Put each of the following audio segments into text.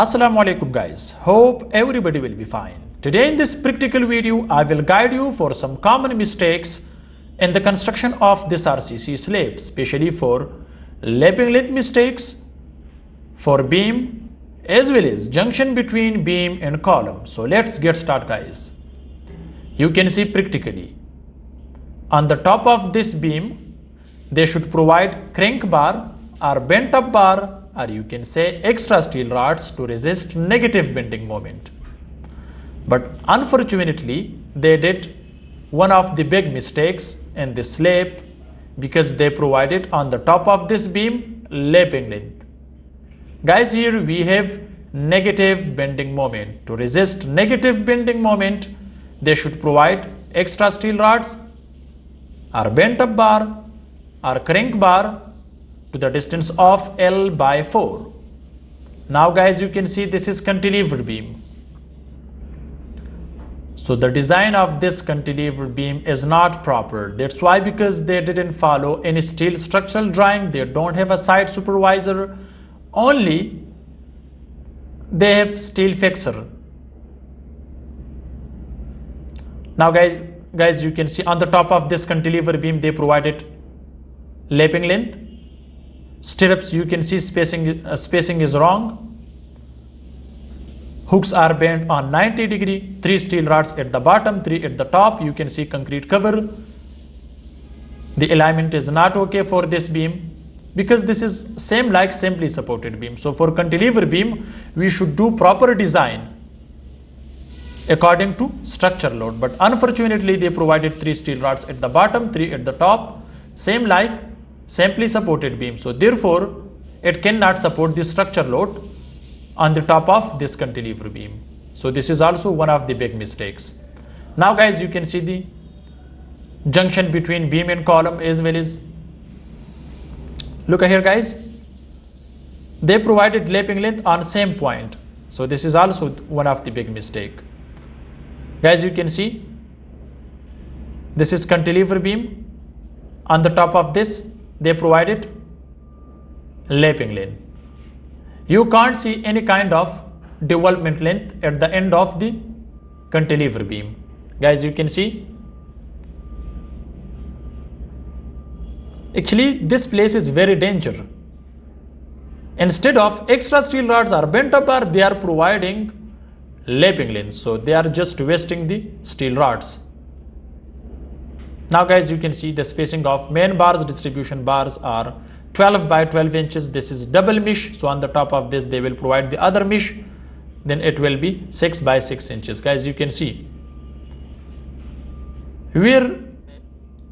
Assalamu alaikum guys, hope everybody will be fine. Today in this practical video, I will guide you for some common mistakes in the construction of this RCC slab, especially for lapping length mistakes, for beam, as well as junction between beam and column. So let's get started guys. You can see practically. On the top of this beam, they should provide crank bar or bent up bar or you can say extra steel rods to resist negative bending moment. But unfortunately, they did one of the big mistakes in the slab because they provided on the top of this beam lapping length. Guys, here we have negative bending moment. To resist negative bending moment, they should provide extra steel rods or bent up bar or crank bar to the distance of L by 4. Now guys you can see this is cantilever beam. So the design of this cantilever beam is not proper. That's why because they didn't follow any steel structural drawing, they don't have a site supervisor, only they have steel fixer. Now guys, guys you can see on the top of this cantilever beam they provided lapping length stirrups you can see spacing uh, spacing is wrong hooks are bent on 90 degree three steel rods at the bottom three at the top you can see concrete cover the alignment is not okay for this beam because this is same like simply supported beam so for cantilever beam we should do proper design according to structure load but unfortunately they provided three steel rods at the bottom three at the top same like simply supported beam. So therefore, it cannot support the structure load on the top of this cantilever beam. So this is also one of the big mistakes. Now guys, you can see the junction between beam and column as well as look here guys they provided lapping length on same point so this is also one of the big mistake guys you can see this is cantilever beam on the top of this they provided lapping lane. You can't see any kind of development length at the end of the cantilever beam. Guys, you can see. Actually, this place is very dangerous. Instead of extra steel rods are bent apart, they are providing lapping lanes. So they are just wasting the steel rods. Now guys, you can see the spacing of main bars, distribution bars are 12 by 12 inches. This is double mesh. So on the top of this, they will provide the other mesh. Then it will be 6 by 6 inches. Guys, you can see where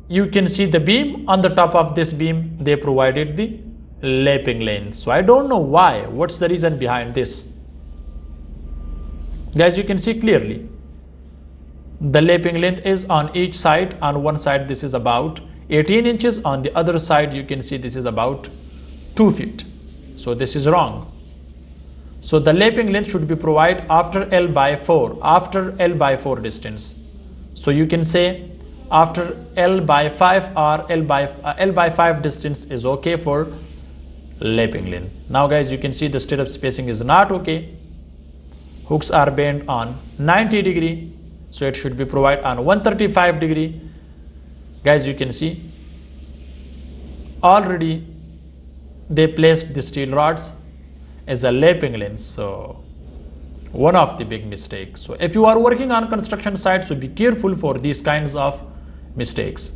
you can see the beam on the top of this beam, they provided the lapping lane. So I don't know why, what's the reason behind this? Guys, you can see clearly the lapping length is on each side. On one side, this is about 18 inches. On the other side, you can see this is about 2 feet. So this is wrong. So the lapping length should be provided after L by 4, after L by 4 distance. So you can say after L by 5 or L by, uh, L by 5 distance is okay for lapping length. Now guys, you can see the stirrup spacing is not okay. Hooks are bent on 90 degree so it should be provided on 135 degree guys you can see already they placed the steel rods as a lapping lens so one of the big mistakes so if you are working on construction sites so be careful for these kinds of mistakes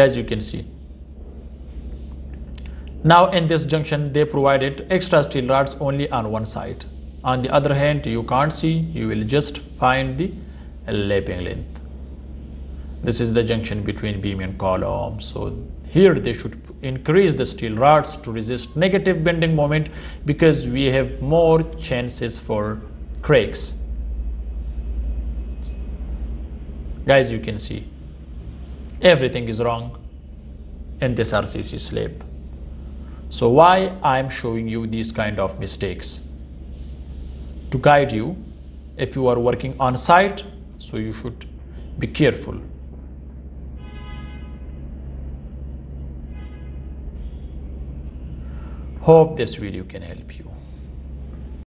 guys you can see now in this junction they provided extra steel rods only on one side on the other hand you can't see you will just find the lapping length this is the junction between beam and column so here they should increase the steel rods to resist negative bending moment because we have more chances for cracks guys you can see everything is wrong in this RCC slab so why I am showing you these kind of mistakes to guide you if you are working on site so you should be careful hope this video can help you